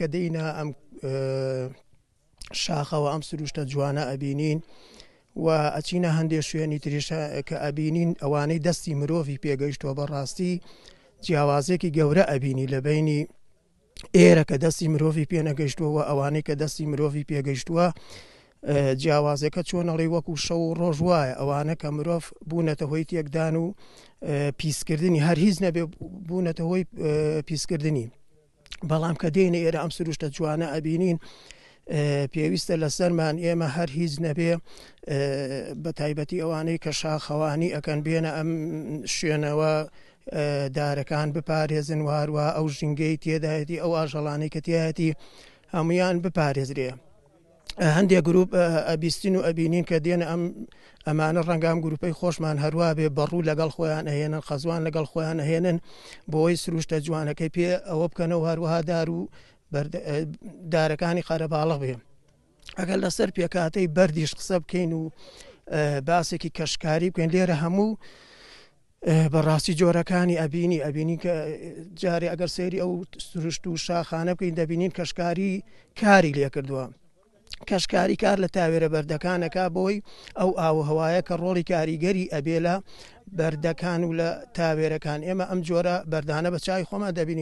کە دەینە ئەم شاخەوە ئەم سروشتە جوانە ئەبینین و ئەچینە هەندێک شوێنی تریشە کە ئەبینین ئەوانەی دەستی مرۆڤی پێگەیشتوە بەڕاستی جیاوازێکی گەورە ئەبینی لە بینی ئێرە کە دەستی مرۆڤی پێنەگەیشتووە ئەوانەی کە دەستی مرۆڤی پێگەیشتووە جیاوازەکە چۆنەڵی وەکو شەو و ڕۆژ وایە ئەوانە کە مرۆڤ بوونەتە هۆی تێکدان و پیسکردنی هەر هیچ نەبێ بوونەتە هۆی پیسکردنی بەڵام کە دێنە ئێرە ئەم سروشتە جوانە ئەبینین. پێویستە لەسەرمان ئێمە هەر هیچ نەبێ بە تایبەتی ئەوانەی کە شاخەوانی ئەەکەن بێنە ئەم شوێنەوە دارەکان بپارێزن واروە ئەو ژنگەی تێدایەتی ئەو ئاژەڵانی کە تایەتی هەمویان بپارێزرێ. هەندێک گرروپ ئەبیستین و ئەبینین کە دێنە ئەم ئەمانە ڕەنگام گروپەی خۆشمان هەروە بێ بەڕوو لەگەڵ خۆیان ئەهێنن خەزوان لەگەڵ خۆیان هێنن بۆی سروشتە جوانەکەی پێ ئەوە بکەنەوە هەروەها دار و دارەکانی قەرەباڵە بێ ئەگەر لەسەر پێکاتەی بەردیش قسە بکەین و باسێکی کەشکاری بکەین لێرە هەموو بەڕاستی جۆرەکانی ئەبینی ئەبینی کە جارێ ئەگەر سێری ئەو سروشت و شاخانە بکەین دەبینین کەشکاری کاری لێ کردووە. کەشکاری کار لە تاوێرە بەردەکانەکە بۆی ئەو ئاوە هەوایە کە ڕۆڵی کاریگەری ئەبێ لە بەردەکان و لە تاوێرەکان ئێمە ئەم جۆرە بەردانە بە چای خۆمە دەبین